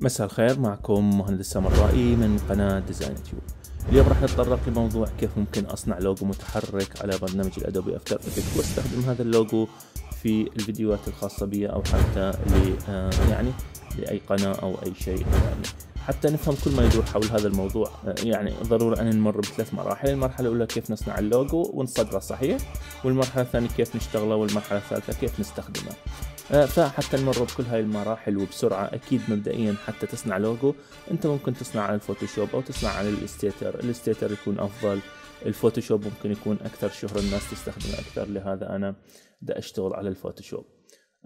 مساء الخير معكم مهندس سمرائي من قناة ديزاين تيوب اليوم راح نتطرق لموضوع كيف ممكن أصنع لوجو متحرك على برنامج الأدوبي أفتر إفكت واستخدم هذا اللوجو في الفيديوهات الخاصة بي أو حتى آه يعني لأي قناة أو أي شيء يعني حتى نفهم كل ما يدور حول هذا الموضوع آه، يعني ضروري أن نمر بثلاث مراحل المرحلة الأولى كيف نصنع اللوجو ونصدره صحيح والمرحلة الثانية كيف نشتغله والمرحلة الثالثة كيف نستخدمه أه، فحتى نمر بكل هاي المراحل وبسرعة أكيد مبدئيا حتى تصنع لوجو أنت ممكن تصنع على الفوتوشوب أو تصنع على الاستيتر الاستيتر يكون أفضل الفوتوشوب ممكن يكون أكثر شهرة الناس تستخدمه أكثر لهذا أنا بدي أشتغل على الفوتوشوب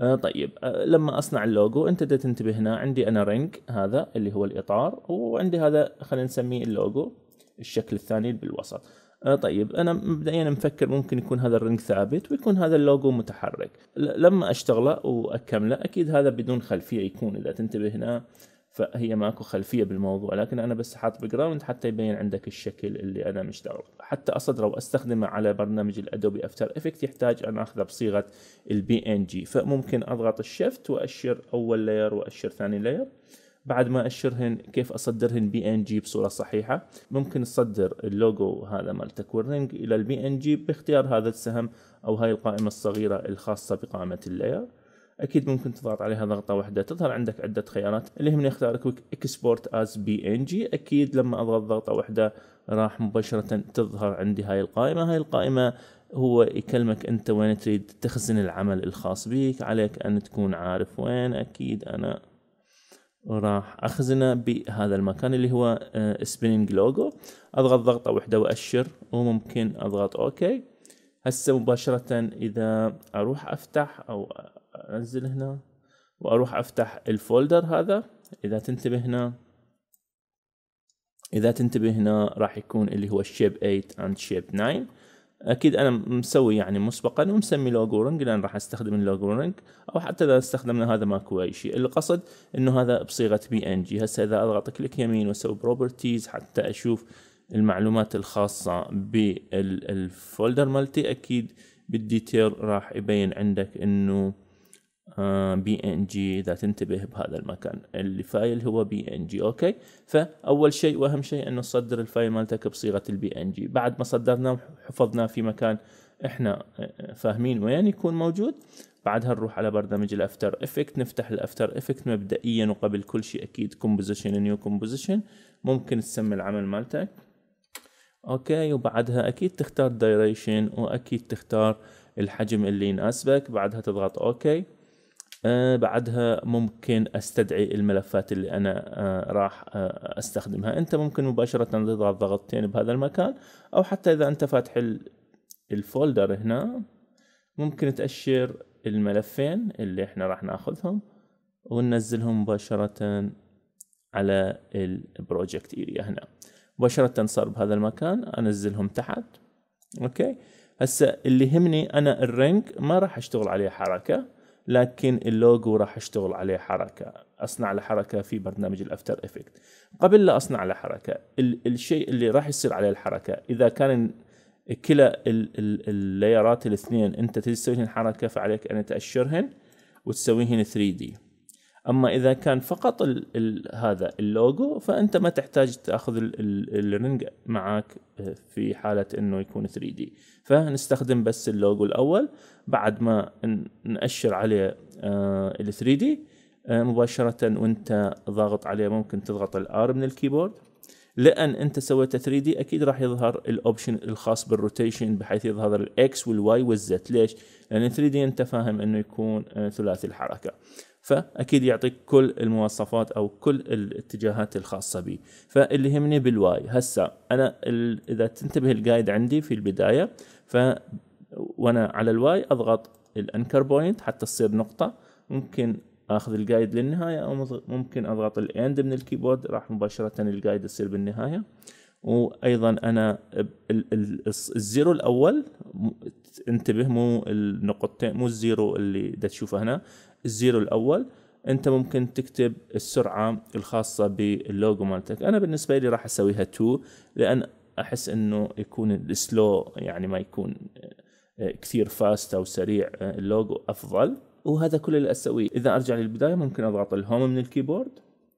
آه طيب آه لما اصنع اللوجو انت دا تنتبه هنا عندي انا رينج هذا اللي هو الاطار وعندي هذا خلينا نسميه اللوجو الشكل الثاني بالوسط آه طيب انا مبدئيا مفكر ممكن يكون هذا الرنج ثابت ويكون هذا اللوجو متحرك لما اشتغله واكمله اكيد هذا بدون خلفيه يكون اذا تنتبه هنا فهي ماكو خلفيه بالموضوع لكن انا بس حاط جراوند حتى يبين عندك الشكل اللي انا مشتغل حتى اصدره واستخدمه على برنامج الادوبي افتر افكت يحتاج ان اخذه بصيغه البي ان جي فممكن اضغط الشفت واشر اول لاير واشر ثاني لاير بعد ما اشرهن كيف اصدرهن بي ان جي بصوره صحيحه ممكن تصدر اللوجو هذا مالتك تكورنج الى البي ان جي باختيار هذا السهم او هاي القائمه الصغيره الخاصه بقائمه اللاير اكيد ممكن تضغط عليها ضغطه واحده تظهر عندك عده خيارات اللي يهمني اختار كويك اكسبورت از بي ان جي اكيد لما اضغط ضغطه واحده راح مباشره تظهر عندي هاي القائمه هاي القائمه هو يكلمك انت وين تريد تخزن العمل الخاص بيك عليك ان تكون عارف وين اكيد انا وراح اخزنه بهذا المكان اللي هو سبيننج آه، لوجو اضغط ضغطه واحده واشر وممكن اضغط اوكي هسه مباشرة اذا اروح افتح او انزل هنا واروح افتح الفولدر هذا اذا تنتبه هنا اذا تنتبه هنا راح يكون اللي هو الشيب 8 اند شيب 9 اكيد انا مسوي يعني مسبقا ومسمي لوجو لوجورنج لان راح استخدم اللوجو اللوجورنج او حتى اذا استخدمنا هذا ماكو اي شيء القصد انه هذا بصيغه بي ان جي هسه اذا اضغط كليك يمين واسوي بروبرتيز حتى اشوف المعلومات الخاصه بالفولدر مالتي اكيد بالديتيل راح يبين عندك انه بي ان جي اذا تنتبه بهذا المكان الفايل هو بي ان جي اوكي فاول شيء واهم شيء انه تصدر الفايل مالتك بصيغه البي ان جي بعد ما صدرناه وحفظناه في مكان احنا آه، آه، فاهمين وين يكون موجود بعدها نروح على برنامج الافتر افكت نفتح الافتر افكت مبدئيا وقبل كل شيء اكيد كومبوزيشن نيو كومبوزيشن ممكن تسمي العمل مالتك اوكي وبعدها اكيد تختار دايريشن واكيد تختار الحجم اللي يناسبك بعدها تضغط اوكي آه، بعدها ممكن استدعي الملفات اللي انا آه، راح آه، استخدمها انت ممكن مباشرة تضغط ضغطتين بهذا المكان او حتى اذا انت فاتح الفولدر هنا ممكن تأشر الملفين اللي احنا راح ناخذهم وننزلهم مباشرة على البروجكت اريا هنا مباشرة صار بهذا المكان انزلهم تحت اوكي هسه اللي يهمني انا الرنج ما راح اشتغل عليه حركه لكن اللوجو راح اشتغل عليه حركه اصنع له حركه في برنامج الافتر افكت قبل لا اصنع له حركه ال الشيء اللي راح يصير عليه الحركه اذا كان كلا اللايرات الاثنين انت تسويهن حركه فعليك ان تاشرهن وتسويهن 3 دي اما اذا كان فقط الـ الـ هذا اللوجو فانت ما تحتاج تاخذ الرنج معك آه، في حاله انه يكون 3 دي فنستخدم بس اللوجو الاول بعد ما ناشر عليه آه، ال 3 دي آه، مباشره وانت ضاغط عليه ممكن تضغط الار من الكيبورد لان انت سويته 3 دي اكيد راح يظهر الاوبشن الخاص بالروتيشن بحيث يظهر الاكس والواي والزد ليش؟ لان 3 دي انت فاهم انه يكون ثلاثي الحركه فاكيد يعطيك كل المواصفات او كل الاتجاهات الخاصه به فاللي يهمني بالواي هسه انا اذا تنتبه الجايد عندي في البدايه ف وانا على الواي اضغط الانكر بوينت حتى تصير نقطه ممكن اخذ الجايد للنهايه او ممكن اضغط الاند من الكيبورد راح مباشره الجايد يصير بالنهايه وايضا انا الزيرو الاول انتبه مو النقطتين مو الزيرو اللي دا تشوفه هنا الزيرو الاول انت ممكن تكتب السرعه الخاصه باللوجو مالتك انا بالنسبه لي راح اسويها 2 لان احس انه يكون السلو يعني ما يكون آه، آه، كثير فاست او سريع آه، اللوجو افضل وهذا كل اللي اسويه اذا ارجع للبدايه ممكن اضغط الهوم من الكيبورد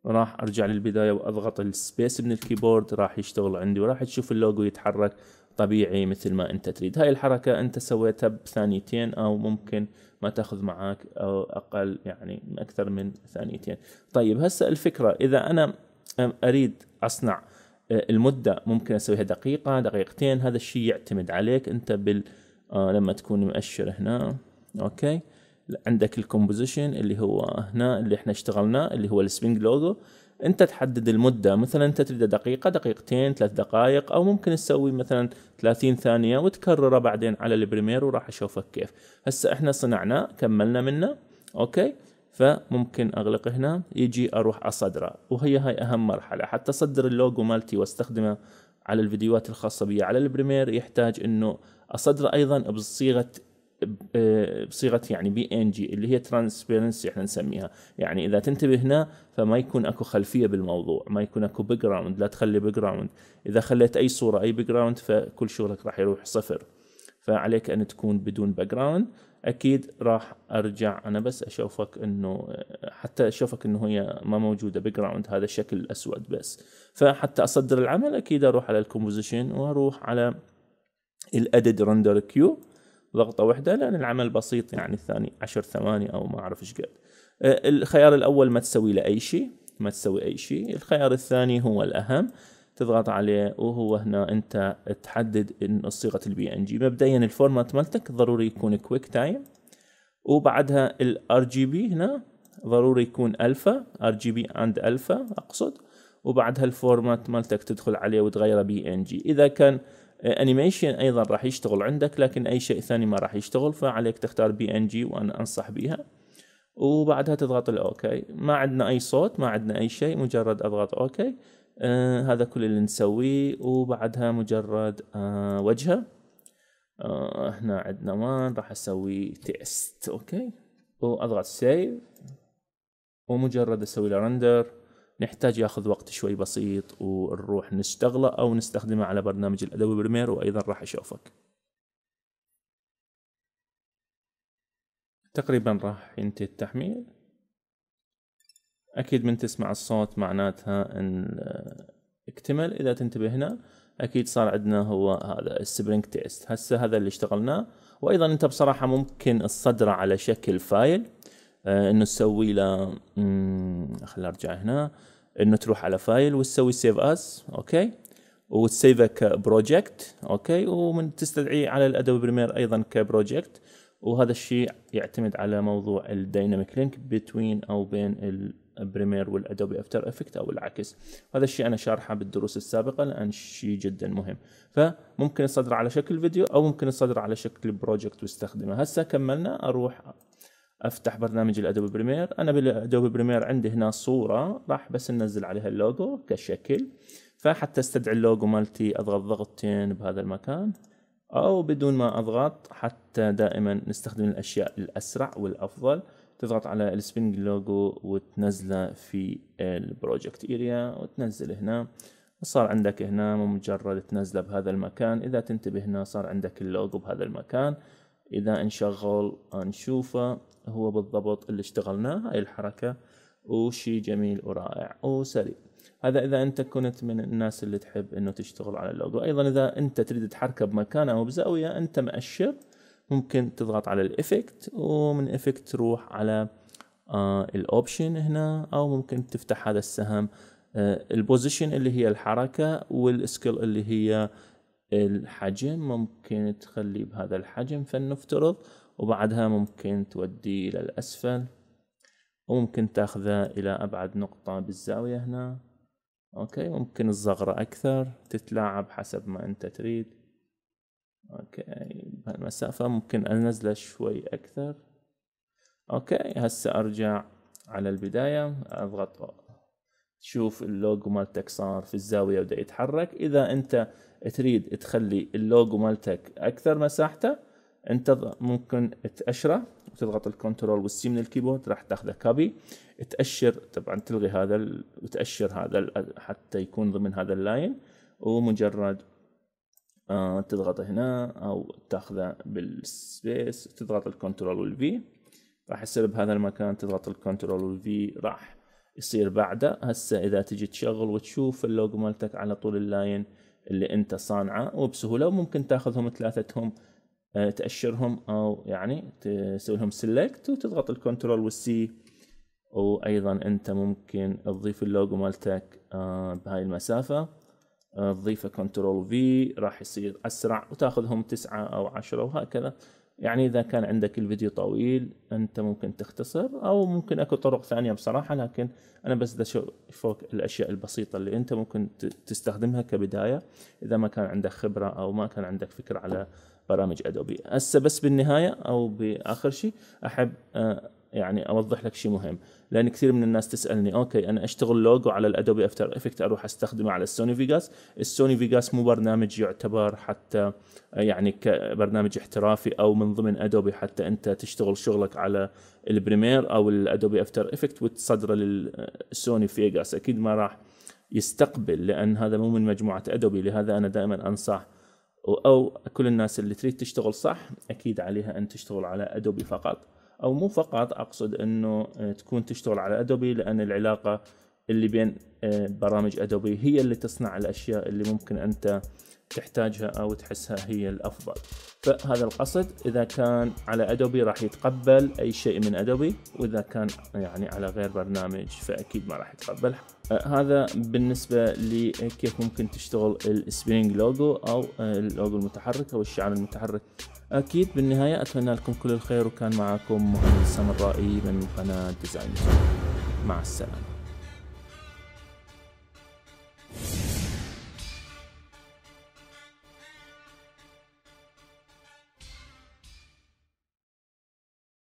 راح ارجع للبدايه واضغط السبيس من الكيبورد راح يشتغل عندي وراح تشوف اللوجو يتحرك طبيعي مثل ما انت تريد هاي الحركة انت سويتها بثانيتين او ممكن ما تاخذ معاك او اقل يعني اكثر من ثانيتين طيب هسه الفكرة اذا انا اريد اصنع المدة ممكن اسويها دقيقة دقيقتين هذا الشيء يعتمد عليك انت بال آه لما تكون مؤشر هنا اوكي عندك الكومبوزيشن اللي هو هنا اللي احنا اشتغلناه اللي هو السبينج لوجو انت تحدد المده مثلا انت تبدا دقيقه دقيقتين ثلاث دقائق او ممكن تسوي مثلا 30 ثانيه وتكرره بعدين على البريمير وراح اشوفك كيف هسه احنا صنعناه كملنا منه اوكي فممكن اغلق هنا يجي اروح اصدره وهي هاي اهم مرحله حتى اصدر اللوجو مالتي واستخدمه على الفيديوهات الخاصه بي على البريمير يحتاج انه اصدره ايضا بصيغه بصيغه يعني بي ان جي اللي هي ترانسبيرنسي احنا نسميها يعني اذا تنتبه هنا فما يكون اكو خلفيه بالموضوع ما يكون اكو باك جراوند لا تخلي باك جراوند اذا خليت اي صوره اي باك جراوند فكل شغلك راح يروح صفر فعليك ان تكون بدون باك جراوند اكيد راح ارجع انا بس اشوفك انه حتى اشوفك انه هي ما موجوده باك جراوند هذا الشكل الاسود بس فحتى اصدر العمل اكيد اروح على الكومبوزيشن واروح على الاديت رندر كيو ضغطة واحدة لأن العمل بسيط يعني الثاني عشر ثواني أو ما أعرف إيش قد آه، الخيار الأول ما تسوي له أي شيء ما تسوي أي شيء الخيار الثاني هو الأهم تضغط عليه وهو هنا أنت تحدد إن صيغة البي إن جي مبدئيا الفورمات مالتك ضروري يكون كويك تايم وبعدها الار جي بي هنا ضروري يكون الفا ار جي بي اند الفا اقصد وبعدها الفورمات مالتك تدخل عليه وتغيره بي ان جي اذا كان انيميشن ايضا راح يشتغل عندك لكن اي شيء ثاني ما راح يشتغل فعليك تختار بي ان جي وانا انصح بيها وبعدها تضغط الاوكي ما عندنا اي صوت ما عندنا اي شيء مجرد اضغط اوكي آه هذا كل اللي نسويه وبعدها مجرد آه وجهه آه هنا عندنا وان راح اسوي تيست اوكي واضغط سيف ومجرد اسوي له رندر نحتاج ياخذ وقت شوي بسيط ونروح نشتغله او نستخدمه على برنامج الادوبي بريمير وايضا راح اشوفك تقريبا راح ينتهي التحميل اكيد من تسمع الصوت معناتها ان آه، اكتمل اذا تنتبه هنا اكيد صار عندنا هو هذا السبرينج تيست هسه هذا اللي اشتغلناه وايضا انت بصراحه ممكن تصدره على شكل فايل آه، انه تسوي له خليني ارجع هنا انه تروح على فايل وتسوي سيف اس اوكي وتسيفه كبروجكت اوكي ومن تستدعيه على الادوبي بريمير ايضا كبروجكت وهذا الشيء يعتمد على موضوع الديناميك لينك بتوين او بين البريمير والادوبي افتر افكت او العكس هذا الشيء انا شارحه بالدروس السابقه لان شيء جدا مهم فممكن يصدر على شكل فيديو او ممكن يصدر على شكل بروجكت واستخدمه هسه كملنا اروح افتح برنامج الادوبي بريمير انا بالادوبي بريمير عندي هنا صوره راح بس ننزل عليها اللوجو كشكل فحتى استدعي اللوجو مالتي اضغط ضغطتين بهذا المكان او بدون ما اضغط حتى دائما نستخدم الاشياء الاسرع والافضل تضغط على السبينج لوجو وتنزله في البروجكت اريا وتنزل هنا صار عندك هنا مجرد تنزله بهذا المكان اذا تنتبه هنا صار عندك اللوجو بهذا المكان اذا انشغل نشوفه هو بالضبط اللي اشتغلناه هاي الحركة وشي جميل ورائع وسريع هذا اذا انت كنت من الناس اللي تحب انه تشتغل على اللوجو ايضا اذا انت تريد تحركه بمكان او بزاوية انت مأشر ممكن تضغط على الافكت ومن افكت تروح على آه، الاوبشن هنا او ممكن تفتح هذا السهم آه، البوزيشن اللي هي الحركة والسكيل اللي هي الحجم ممكن تخليه بهذا الحجم فلنفترض وبعدها ممكن توديه إلى الأسفل وممكن تاخذه إلى أبعد نقطة بالزاوية هنا أوكي ممكن الزغرة أكثر تتلاعب حسب ما أنت تريد أوكي بهالمسافة ممكن أنزله شوي أكثر أوكي هسه أرجع على البداية أضغط تشوف اللوجو مالتك صار في الزاوية وده يتحرك إذا أنت تريد تخلي اللوجو مالتك أكثر مساحته أنت ممكن تأشره وتضغط الكنترول والسي من الكيبورد راح تاخذه كابي تأشر طبعا تلغي هذا وتأشر هذا حتى يكون ضمن هذا اللاين ومجرد آه هنا أو تاخذه بالسبيس تضغط الكنترول والفي راح يصير بهذا المكان تضغط الكنترول والفي راح يصير بعده هسه اذا تجي تشغل وتشوف اللوجو مالتك على طول اللاين اللي انت صانعه وبسهوله وممكن تاخذهم ثلاثتهم آه، تاشرهم او يعني تسوي لهم سيلكت وتضغط الكنترول والسي وايضا انت ممكن تضيف اللوجو مالتك آه، بهاي المسافه آه، تضيفه كنترول في راح يصير اسرع وتاخذهم تسعة او عشرة وهكذا يعني اذا كان عندك الفيديو طويل انت ممكن تختصر او ممكن اكو طرق ثانيه بصراحه لكن انا بس بدي اشوفك الاشياء البسيطه اللي انت ممكن تستخدمها كبدايه اذا ما كان عندك خبره او ما كان عندك فكره على برامج ادوبي هسه بس بالنهايه او باخر شيء احب آه، يعني اوضح لك شيء مهم لان كثير من الناس تسالني اوكي انا اشتغل لوجو على الادوبي افتر افكت اروح استخدمه على السوني فيجاس السوني فيجاس مو برنامج يعتبر حتى يعني كبرنامج احترافي او من ضمن ادوبي حتى انت تشتغل شغلك على البريمير او الادوبي افتر افكت وتصدره للسوني فيجاس اكيد ما راح يستقبل لان هذا مو من مجموعه ادوبي لهذا انا دائما انصح او كل الناس اللي تريد تشتغل صح اكيد عليها ان تشتغل على ادوبي فقط او مو فقط اقصد انه تكون تشتغل على ادوبي لان العلاقه اللي بين آه، برامج ادوبي هي اللي تصنع الاشياء اللي ممكن انت تحتاجها او تحسها هي الافضل فهذا القصد اذا كان على ادوبي راح يتقبل اي شيء من ادوبي واذا كان يعني على غير برنامج فاكيد ما راح يتقبل آه، هذا بالنسبه لكيف ممكن تشتغل السبرينج لوجو او آه، اللوجو المتحرك او الشعار المتحرك اكيد بالنهايه اتمنى لكم كل الخير وكان معكم مهندس السمرائي من قناه ديزاين مع السلامه